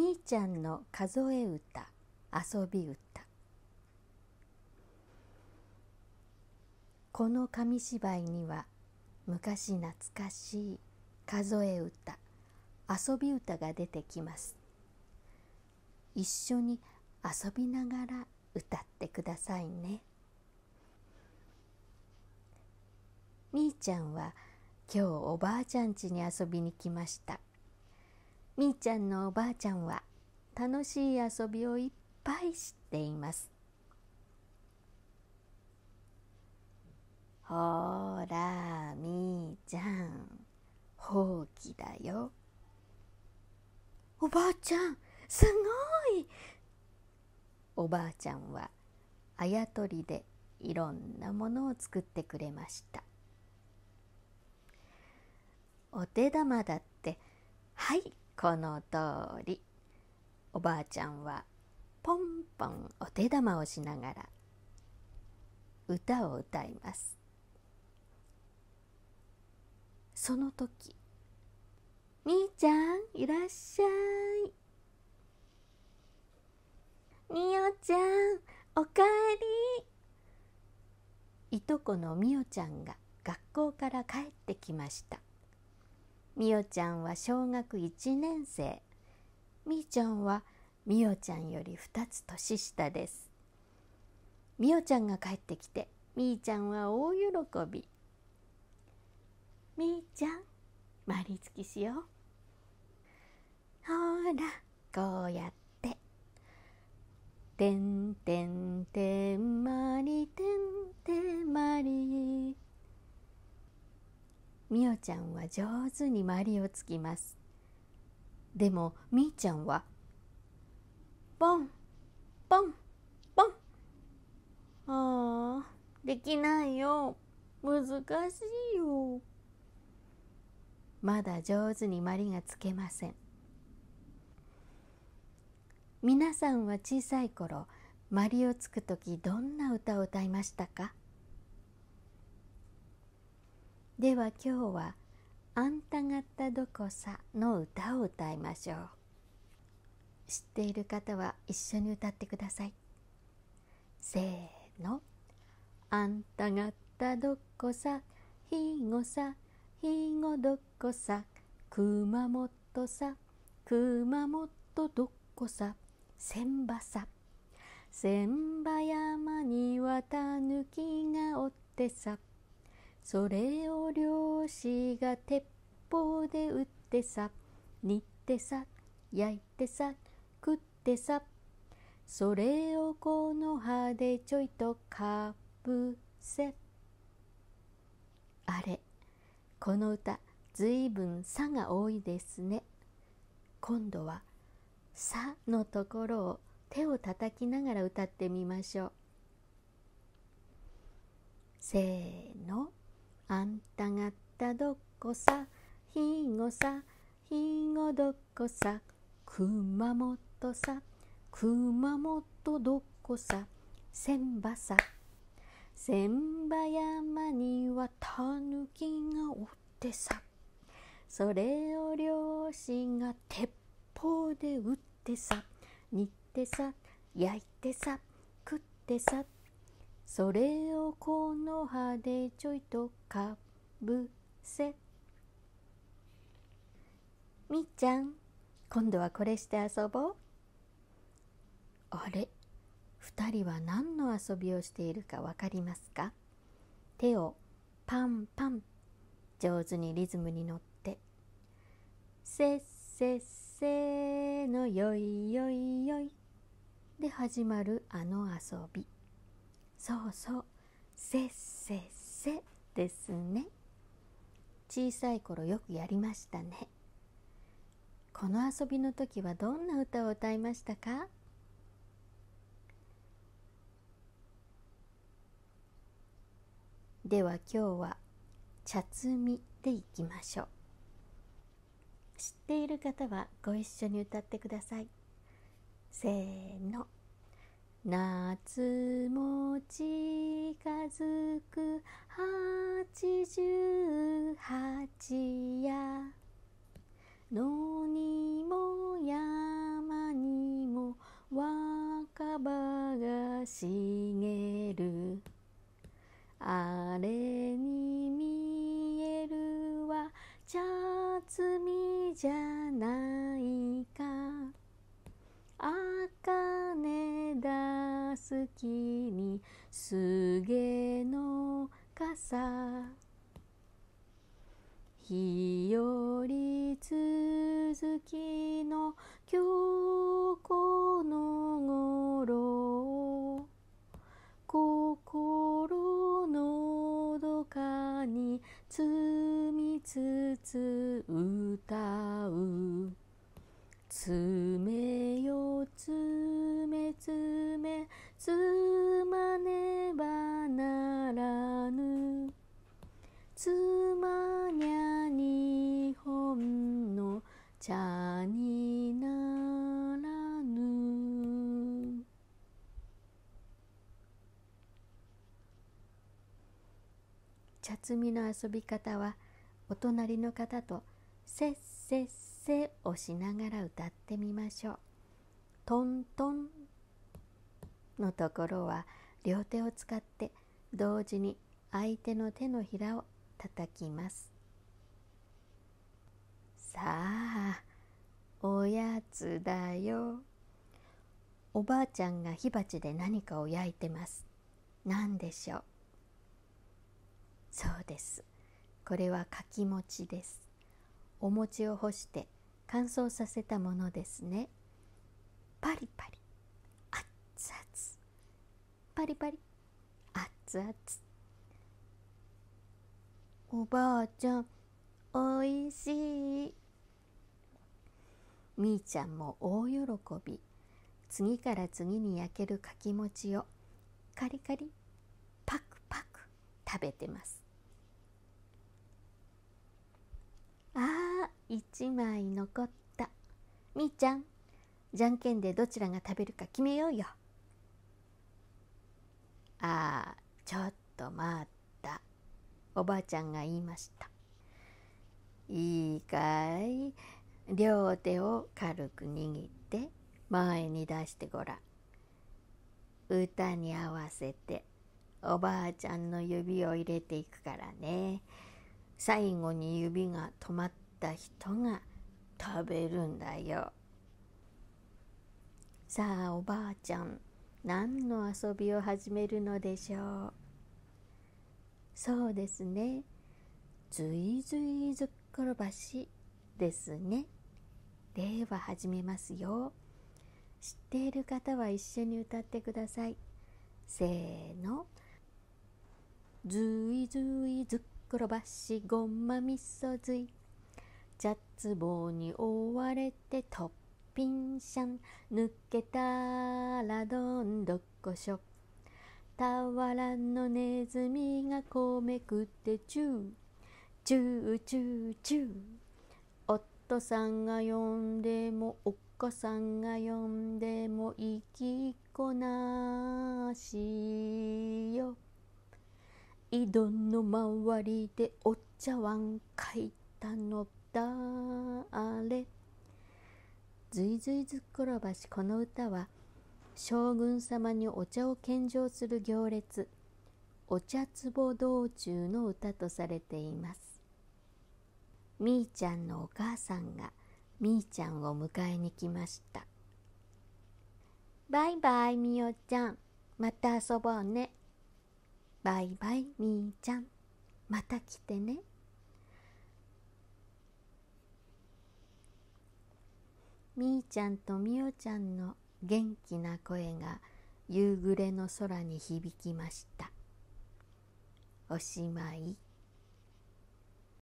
みーちゃんの数え歌遊び歌この紙芝居には昔懐かしい数え歌遊び歌が出てきます一緒に遊びながら歌ってくださいねみーちゃんは今日おばあちゃん家に遊びに来ましたみーちゃんのおばあちゃんは楽しい遊びをいっぱい知っていますほらみーちゃんほうきだよおばあちゃんすごいおばあちゃんはあやとりでいろんなものを作ってくれましたお手玉だってはいこの通りおばあちゃんはポンポンお手玉をしながら歌を歌いますその時「兄ちゃんいらっしゃい」「みおちゃんおかえり」いとこのみおちゃんが学校から帰ってきましたみおちゃんは小学1年生みーちゃんはみおちゃんより2つ年下ですみおちゃんが帰ってきてみーちゃんは大喜びみーちゃんまりつきしようほらこうやっててんてんてんまりてんてんまりみおちゃんは上手にまりをつきますでもみーちゃんはポンポンポンあーできないよ難しいよまだ上手にまりがつけません皆さんは小さい頃まりをつく時どんな歌を歌いましたかでは今日は「あんた方どこさ」の歌を歌いましょう知っている方は一緒に歌ってくださいせーの「あんた方どこさひごさひごどこさ熊本さ熊本どこさ千葉さ」千葉山にはたぬきがおってさそれを漁師が鉄砲で撃ってさ煮てさ焼いてさ食ってさそれをこの葉でちょいとかぶせあれこの歌ずいぶん「さ」が多いですね今度は「さ」のところを手を叩きながら歌ってみましょうせーの「あんたがったどこさひごさひごどこさ熊本さ熊本どこさ千葉さ千葉山にはたぬきがおってさそれをうしが鉄砲で撃ってさ煮てさ焼いてさ食ってさそれをこの葉でちょいとかぶせみっちゃん今度はこれして遊ぼうあれ2人は何の遊びをしているかわかりますか手をパンパン上手にリズムに乗って「せっせっせのよいよいよい」で始まるあの遊び。そうそうせっせっせですね小さい頃よくやりましたねこの遊びの時はどんな歌を歌いましたかでは今日は茶摘みでいきましょう知っている方はご一緒に歌ってくださいせーの「夏も近づく八十八夜野にも山にも若葉が茂るあれに見えるは茶摘みじゃない好きにすげの傘日より続きの今日この頃心のどかに積みつつ歌う爪よ爪爪つまねばならぬつまにゃにほんの茶にならぬ茶摘みの遊び方はお隣の方とせっせっせをしながら歌ってみましょう。トントンのところは両手を使って同時に相手の手のひらを叩きますさあおやつだよおばあちゃんが火鉢で何かを焼いてます何でしょうそうですこれはかきちですお餅を干して乾燥させたものですねリパリ熱々おばあちゃんおいしいみーちゃんも大喜び次から次に焼けるかきもちをカリカリパクパク食べてますあー一枚残ったみーちゃんじゃんけんでどちらが食べるか決めようよ「ああちょっと待った」おばあちゃんが言いました「いいかい両手を軽く握って前に出してごらん」歌に合わせておばあちゃんの指を入れていくからね最後に指が止まった人が食べるんだよさあおばあちゃん何の遊びを始めるのでしょうそうですねずいずいずっころばしですねでは始めますよ知っている方は一緒に歌ってくださいせーのずいずいずっころばしごまみそずいャッ茶壺に追われてトップピンシャン抜けたらどんどこしょ俵のネズミがめくってチューチューチューチュー夫さんが呼んでもお子さんが呼んでもいきっこなしよ井戸の周りでお茶碗かいたのだあれずいずいずっころばしこの歌は将軍様にお茶を献上する行列お茶壺道中の歌とされていますみーちゃんのお母さんがみーちゃんを迎えに来ましたバイバイみおちゃんまた遊ぼうねバイバイみーちゃんまた来てねみーちゃんとみおちゃんの元気な声が夕暮れの空に響きました。おしまい。